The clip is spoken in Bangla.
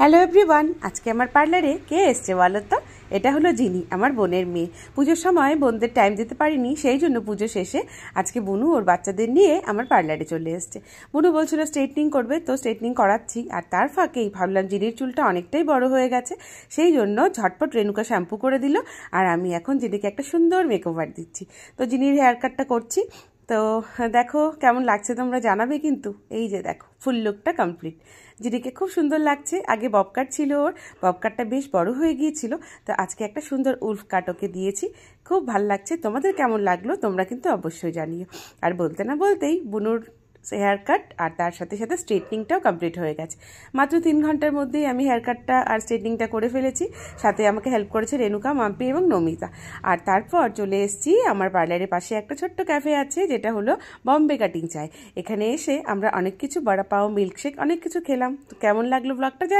হ্যালো এভরিওয়ান আজকে আমার পার্লারে কে এসছে বলো তো এটা হলো জিনি আমার বোনের মেয়ে পুজোর সময় বোনদের টাইম দিতে পারিনি সেই জন্য পুজো শেষে আজকে বনু ওর বাচ্চাদের নিয়ে আমার পার্লারে চলে এসছে বনু বলছিল স্ট্রেটনিং করবে তো স্ট্রেটনিং করাচ্ছি আর তার ফাঁকেই ভাবলাম জিনির চুলটা অনেকটাই বড় হয়ে গেছে সেই জন্য ঝটপট রেণুকা শ্যাম্পু করে দিল আর আমি এখন জিনিকে একটা সুন্দর মেকওভার দিচ্ছি তো জিনির হেয়ার কাটটা করছি তো দেখো কেমন লাগছে তোমরা জানাবে কিন্তু এই যে দেখো ফুল লুকটা কমপ্লিট যেটিকে খুব সুন্দর লাগছে আগে ববকাট ছিল ওর ববকাটটা বেশ বড় হয়ে গিয়েছিল তো আজকে একটা সুন্দর উল্ফ ওকে দিয়েছি খুব ভাল লাগছে তোমাদের কেমন লাগলো তোমরা কিন্তু অবশ্যই জানিও আর বলতে না বলতেই বুনুর হেয়ার কাট আর তার সাথে সাথে স্ট্রেটনিংটাও কমপ্লিট হয়ে গেছে মাত্র তিন ঘন্টার মধ্যেই আমি হেয়ার কাটটা আর স্ট্রেটনিংটা করে ফেলেছি সাথে আমাকে হেল্প করেছে রেণুকা মাম্পি এবং নমিতা আর তারপর চলে এসেছি আমার পার্লারের পাশে একটা ছোট্ট ক্যাফে আছে যেটা হলো বম্বে কাটিং চায় এখানে এসে আমরা অনেক কিছু বড়া পাও মিল্কশেক অনেক কিছু খেলাম তো কেমন লাগলো ব্লগটা